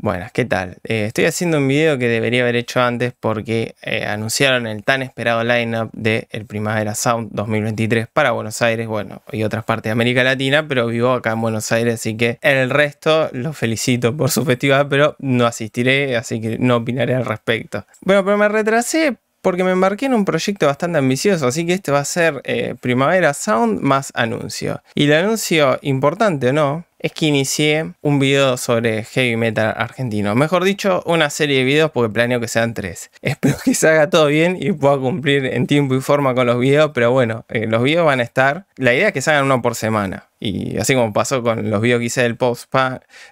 Buenas, ¿qué tal? Eh, estoy haciendo un video que debería haber hecho antes porque eh, anunciaron el tan esperado lineup del Primavera Sound 2023 para Buenos Aires, bueno, y otras partes de América Latina, pero vivo acá en Buenos Aires, así que el resto los felicito por su festival, pero no asistiré, así que no opinaré al respecto. Bueno, pero me retrasé porque me embarqué en un proyecto bastante ambicioso, así que este va a ser eh, Primavera Sound más anuncio. Y el anuncio, importante o no, es que inicié un video sobre heavy metal argentino. Mejor dicho, una serie de videos porque planeo que sean tres. Espero que se haga todo bien y pueda cumplir en tiempo y forma con los videos, pero bueno, eh, los videos van a estar... La idea es que salgan uno por semana. Y así como pasó con los videos que hice del pop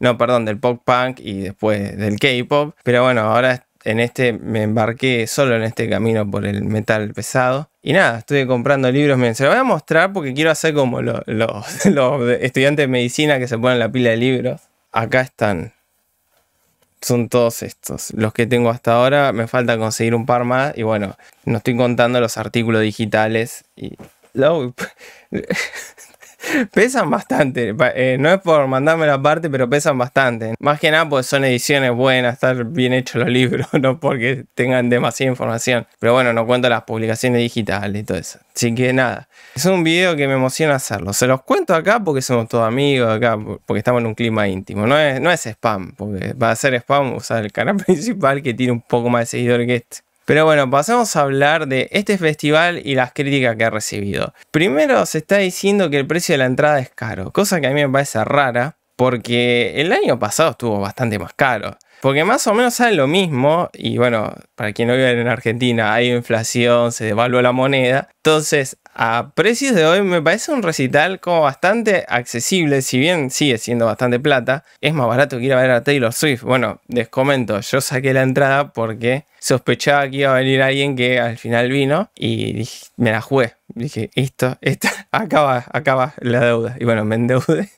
no, perdón, del pop punk y después del K-pop. Pero bueno, ahora en este me embarqué solo en este camino por el metal pesado. Y nada, estuve comprando libros. Me se los voy a mostrar porque quiero hacer como los, los, los estudiantes de medicina que se ponen la pila de libros. Acá están. Son todos estos. Los que tengo hasta ahora. Me falta conseguir un par más. Y bueno, no estoy contando los artículos digitales. Y. pesan bastante. Eh, no es por mandarme la parte, pero pesan bastante. Más que nada porque son ediciones buenas, estar bien hechos los libros, no porque tengan demasiada información. Pero bueno, no cuento las publicaciones digitales y todo eso. Así que nada, es un video que me emociona hacerlo. Se los cuento acá porque somos todos amigos, acá porque estamos en un clima íntimo. No es, no es spam, porque para hacer spam usar el canal principal que tiene un poco más de seguidores que este. Pero bueno, pasemos a hablar de este festival y las críticas que ha recibido. Primero se está diciendo que el precio de la entrada es caro, cosa que a mí me parece rara porque el año pasado estuvo bastante más caro. Porque más o menos sale lo mismo, y bueno, para quien no vive en Argentina, hay inflación, se devalúa la moneda. Entonces, a precios de hoy me parece un recital como bastante accesible, si bien sigue siendo bastante plata, es más barato que ir a ver a Taylor Swift. Bueno, les comento, yo saqué la entrada porque sospechaba que iba a venir alguien que al final vino y me la jugué. Dije, esto, esto, acaba, acaba la deuda. Y bueno, me endeudé.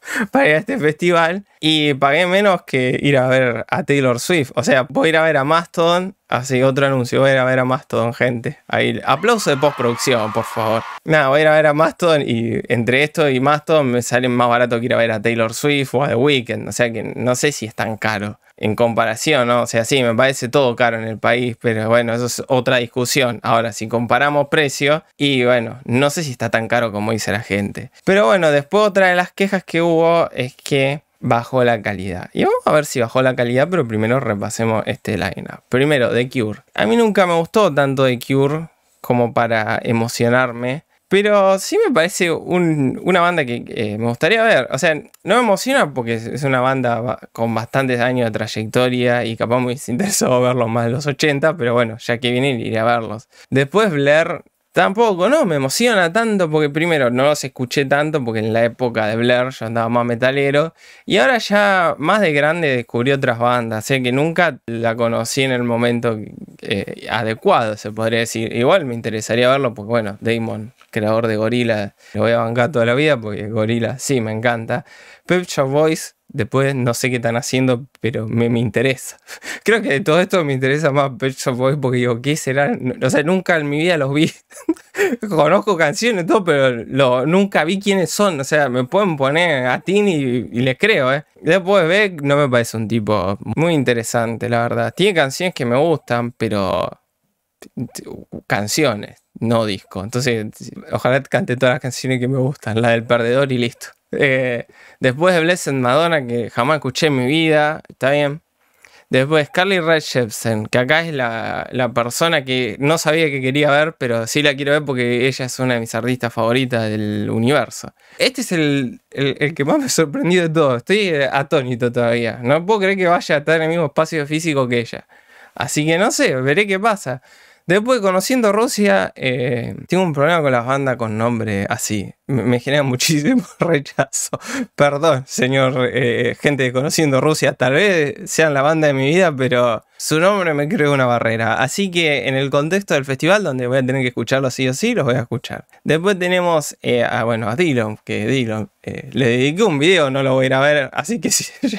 para ir a este festival y pagué menos que ir a ver a Taylor Swift. O sea, voy a ir a ver a Mastodon. Así, otro anuncio. Voy a ir a ver a Mastodon, gente. Ahí, aplauso de postproducción, por favor. Nada, voy a ir a ver a Mastodon y entre esto y Mastodon me sale más barato que ir a ver a Taylor Swift o a The Weeknd. O sea que no sé si es tan caro en comparación, ¿no? O sea, sí, me parece todo caro en el país, pero bueno, eso es otra discusión. Ahora, si comparamos precio, y bueno, no sé si está tan caro como dice la gente. Pero bueno, después otra de las quejas que hubo es que bajó la calidad. Y vamos a ver si bajó la calidad, pero primero repasemos este lineup. Primero, The Cure. A mí nunca me gustó tanto The Cure como para emocionarme. Pero sí me parece una banda que eh, me gustaría ver. O sea, no me emociona porque es una banda con bastantes años de trayectoria y capaz me interesó verlos más de los 80, pero bueno, ya que vienen iré a verlos. Después Blair Tampoco, no, me emociona tanto porque primero no los escuché tanto porque en la época de Blair yo andaba más metalero y ahora ya más de grande descubrí otras bandas, sé que nunca la conocí en el momento eh, adecuado, se podría decir. Igual me interesaría verlo porque bueno, Damon, creador de Gorilla, lo voy a bancar toda la vida porque Gorilla sí me encanta. Pep Shop Boys Después no sé qué están haciendo, pero me, interesa. Creo que de todo esto me interesa más Pecho Shop porque digo, ¿qué serán? O sea, nunca en mi vida los vi. Conozco canciones todo, pero lo, nunca vi quiénes son. O sea, me pueden poner a Tini y, les creo, ¿eh? Después ve no me parece un tipo muy interesante, la verdad. Tiene canciones que me gustan, pero canciones, no disco. Entonces, ojalá cante todas las canciones que me gustan, la del perdedor y listo. Eh, después de Blessed Madonna, que jamás escuché en mi vida, está bien. Después Carly Rae Jepsen, que acá es la, persona que no sabía que quería ver, pero sí la quiero ver porque ella es una de mis artistas favoritas del universo. Este es el, el que más me sorprendido de todo. Estoy eh, atónito todavía. No puedo creer que vaya a estar en el mismo espacio físico que ella. Así que no sé, veré qué pasa. Después, conociendo Rusia, eh, tengo un problema con las bandas con nombre así. Me, genera muchísimo rechazo. Perdón, señor, eh, gente de Conociendo Rusia, tal vez sean la banda de mi vida, pero su nombre me creó una barrera. Así que en el contexto del festival, donde voy a tener que escucharlo sí o sí, los voy a escuchar. Después tenemos eh, a, bueno, a Dylan, que Dylan le dediqué un video, no lo voy a ir a ver, así que sí,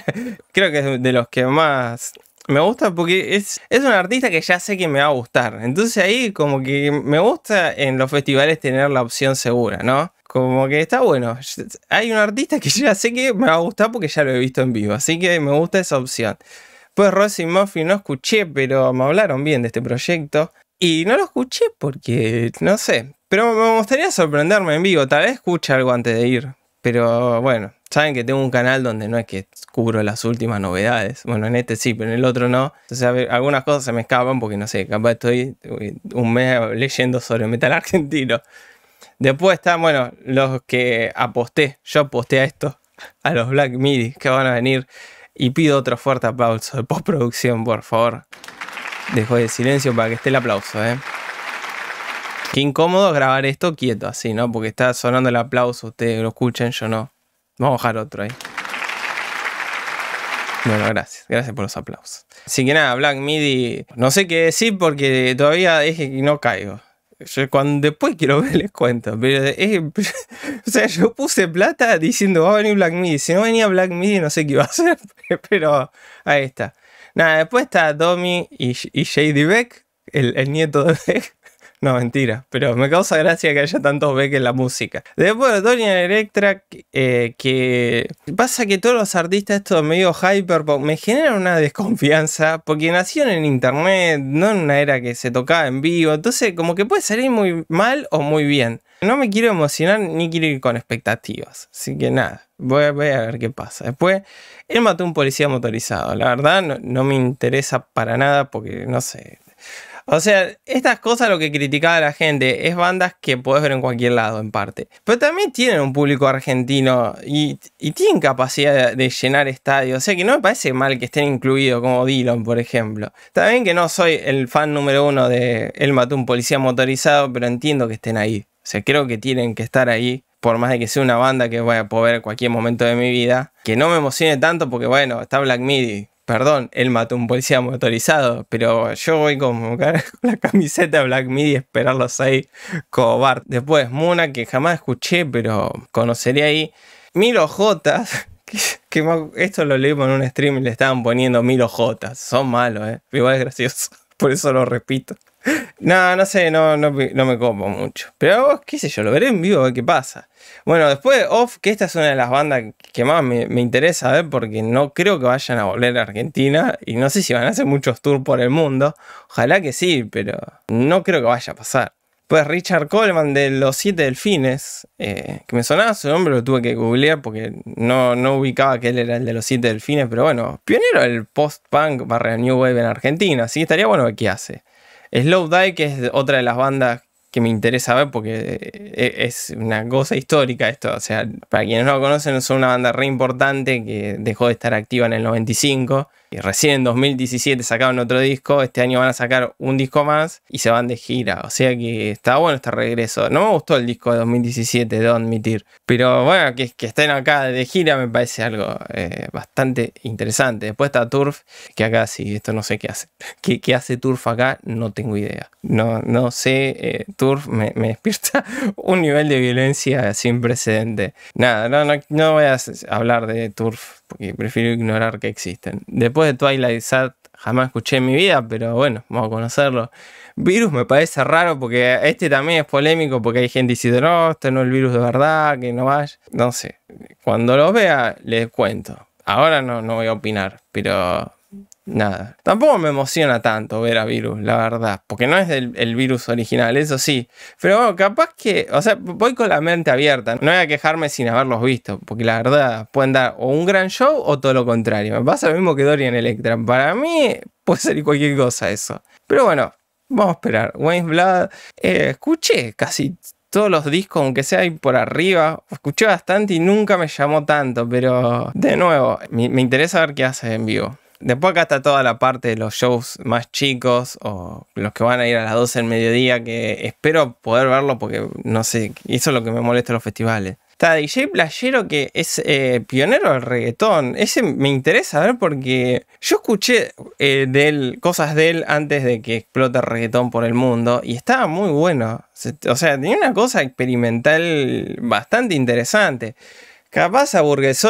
creo que es de los que más me gusta porque es, es un artista que ya sé que me va a gustar. Entonces ahí como que me gusta en los festivales tener la opción segura, ¿no? Como que está bueno. Hay un artista que ya sé que me va a gustar porque ya lo he visto en vivo. Así que me gusta esa opción. Pues Rosy Murphy no escuché, pero me hablaron bien de este proyecto. Y no lo escuché porque, no sé. Pero me gustaría sorprenderme en vivo. Tal vez escuche algo antes de ir. Pero bueno, saben que tengo un canal donde no es que cubro las últimas novedades. Bueno, en este sí, pero en el otro no. Entonces, a algunas cosas se me escapan porque no sé, capaz estoy un mes leyendo sobre metal argentino. Después están, bueno, los que aposté. Yo aposté a esto, a los Black MIDI que van a venir. Y pido otro fuerte aplauso de postproducción, por favor. Dejo de silencio para que esté el aplauso, ¿eh? Qué incómodo grabar esto quieto así, ¿no? Porque está sonando el aplauso, ustedes lo escuchen, yo no. Vamos a bajar otro ahí. Bueno, gracias. Gracias por los aplausos. Así que nada, Black MIDI, no sé qué decir porque todavía es que no caigo. Yo cuando después quiero ver les cuento. Pero o sea, yo puse plata diciendo va a venir Black MIDI. Si no venía Black MIDI no sé qué iba a hacer. Pero ahí está. Nada, después está Domi y, JD Beck, el nieto de Beck. No, mentira, pero me causa gracia que haya tantos Beck en la música. Después, Doña Electra, eh, que pasa que todos los artistas estos medio hyperpop me generan una desconfianza porque nacieron en internet, no en una era que se tocaba en vivo, entonces como que puede salir muy mal o muy bien. No me quiero emocionar ni quiero ir con expectativas, así que nada. Voy a, ver qué pasa. Después, él mató a un policía motorizado. La verdad, no me interesa para nada porque, no sé. O sea, estas cosas lo que criticaba la gente es bandas que puedes ver en cualquier lado, en parte. Pero también tienen un público argentino y, tienen capacidad de, llenar estadios. O sea que no me parece mal que estén incluidos, como Dylan, por ejemplo. También que no soy el fan número uno de El mató un policía motorizado, pero entiendo que estén ahí. O sea, creo que tienen que estar ahí por más de que sea una banda que voy a poder ver en cualquier momento de mi vida, que no me emocione tanto porque, bueno, está Black Midi perdón, él mató a un policía motorizado, pero yo voy con, la camiseta de Black Midi y esperarlos ahí como Después, Muna, que jamás escuché, pero conocería ahí. Mil Jotas, que, esto lo leí en un stream y le estaban poniendo Mil OJ. Son malos, ¿eh? Igual es gracioso, por eso lo repito. No, no sé, no, no, me como mucho. Pero qué sé yo, lo veré en vivo a ver qué pasa. Bueno, después Off, que esta es una de las bandas que más me, interesa ver ¿eh? porque no creo que vayan a volver a Argentina y no sé si van a hacer muchos tours por el mundo. Ojalá que sí, pero no creo que vaya a pasar. Pues Richard Coleman de Los Siete Delfines, eh, que me sonaba su nombre, lo tuve que googlear porque no, no ubicaba que él era el de Los Siete Delfines, pero bueno, pionero del post-punk barra New Wave en Argentina, así que estaría bueno ver qué hace. Slow Die, que es otra de las bandas que me interesa ver porque eh, e, es una cosa histórica esto. O sea, para quienes no lo conocen, son una banda re importante que dejó de estar activa en el 95 y recién en 2017 sacaron otro disco, este año van a sacar un disco más y se van de gira. O sea que está bueno este regreso. No me gustó el disco de 2017, debo admitir. Pero bueno, que, estén acá de gira me parece algo eh, bastante interesante. Después está Turf, que acá sí, esto no sé qué hace. ¿Qué, hace Turf acá? No tengo idea. No, no sé, eh, Turf me, despierta un nivel de violencia sin precedente. Nada, no, no voy a hablar de Turf porque prefiero ignorar que existen. Después de Twilight Sat jamás escuché en mi vida, pero bueno, vamos a conocerlo. Virus me parece raro porque este también es polémico porque hay gente diciendo, no, este no es el virus de verdad, que no vaya. No sé, cuando lo vea les cuento. Ahora no, no voy a opinar, pero nada. Tampoco me emociona tanto ver a Virus, la verdad. Porque no es el, virus original, eso sí. Pero bueno, capaz que. O sea, voy con la mente abierta. No voy a quejarme sin haberlos visto. Porque la verdad, pueden dar o un gran show o todo lo contrario. Me pasa lo mismo que Dorian Electra. Para mí, puede ser cualquier cosa eso. Pero bueno, vamos a esperar. Wayne Blood. Eh, escuché casi todos los discos, aunque sea ahí por arriba. Escuché bastante y nunca me llamó tanto, pero de nuevo, me, me interesa ver qué hace en vivo. Después acá está toda la parte de los shows más chicos o los que van a ir a las 12 del mediodía, que espero poder verlo porque no sé, eso es lo que me molesta en los festivales. Está DJ Playero que es eh, pionero del reggaetón. Ese me interesa ver porque yo escuché eh, cosas de él antes de que explote el reggaetón por el mundo y estaba muy bueno. O sea, tenía una cosa experimental bastante interesante. Capaz a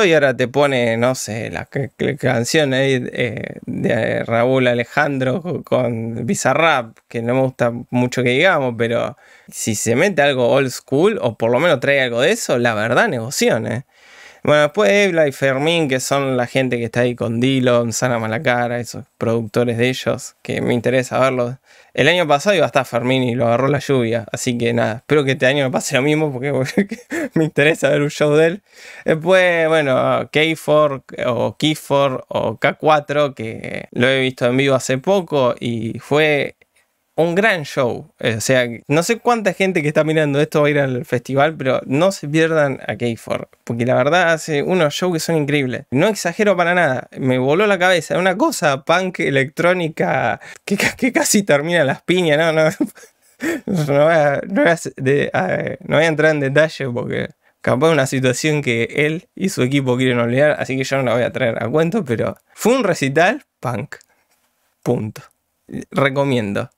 y ahora te pone, no sé, las canciones eh, de Raúl Alejandro con Bizarrap, que no me gusta mucho que digamos, pero si se mete algo old school o por lo menos trae algo de eso, la verdad, negociones eh. Bueno, después Ebla y Fermín, que son la gente que está ahí con Dillon, Sana Malacara, esos productores de ellos, que me interesa verlos. El año pasado iba a estar Fermín y lo agarró la lluvia, así que nada, espero que este año me pase lo mismo porque me interesa ver un show de él. Después, bueno, K4 o K4 o K4, que lo he visto en vivo hace poco y fue un gran show. Eh, o sea, no sé cuánta gente que está mirando esto va a ir al festival, pero no se pierdan a k porque la verdad hace unos shows que son increíbles. No exagero para nada, me voló la cabeza. Una cosa punk electrónica que, casi termina las piñas, no, no. No voy, a, entrar en detalle porque capaz una situación que él y su equipo quieren olvidar, así que yo no la voy a traer a cuento, pero fue un recital punk. Punto. Recomiendo.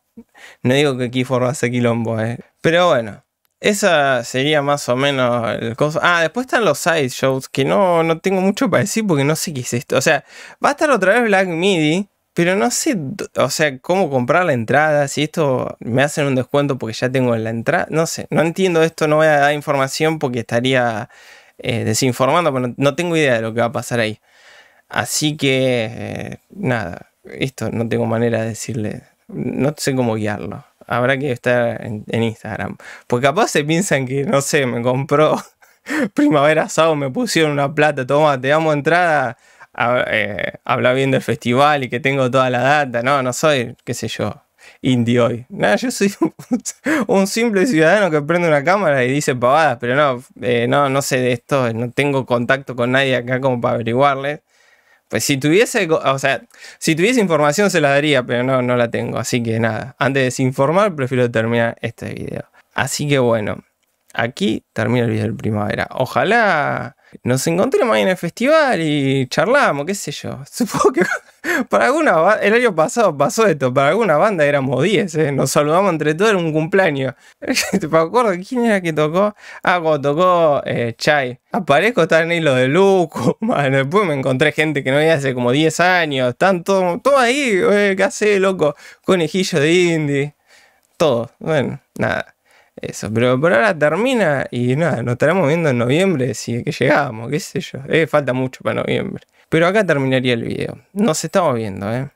No digo que aquí va a quilombo, eh. Pero bueno, esa sería más o menos el Ah, después están los sideshows shows, que no, no tengo mucho para decir porque no sé qué es esto. O sea, va a estar otra vez Black Midi, pero no sé, o sea, cómo comprar la entrada, si esto me hacen un descuento porque ya tengo la entrada. No sé, no entiendo esto, no voy a dar información porque estaría eh, desinformando, pero no tengo idea de lo que va a pasar ahí. Así que, eh, nada, esto no tengo manera de decirle no sé cómo guiarlo. Habrá que estar en, Instagram. porque capaz se piensan que, no sé, me compró Primavera sábado me pusieron una plata, toma, te damos entrada, a, eh, habla bien del festival y que tengo toda la data. No, no soy, qué sé yo, indio hoy. No, yo soy un simple ciudadano que prende una cámara y dice pavadas, pero no, eh, no, no sé de esto, no tengo contacto con nadie acá como para averiguarle. Pues si tuviese, o sea, si tuviese información se la daría, pero no, no la tengo. Así que nada, antes de desinformar, prefiero terminar este video. Así que bueno, aquí termina el video de primavera. Ojalá nos encontramos ahí en el festival y charlábamos, qué sé yo. Supongo que para alguna el año pasado pasó esto, para alguna banda éramos 10, ¿eh? nos saludamos entre todos era un cumpleaños. ¿Te acuerdas quién era que tocó. Ah, cuando tocó eh, Chai. Aparezco, tal en hilo de Luco, Después me encontré gente que no veía hace como 10 años. Están todos ahí, eh, ¿qué hace, loco? Conejillo de indie. Todo. Bueno, nada. Eso, pero por ahora termina y nada, nos estaremos viendo en noviembre si es que llegamos, qué sé yo. Eh, falta mucho para noviembre. Pero acá terminaría el video. Nos estamos viendo, ¿eh?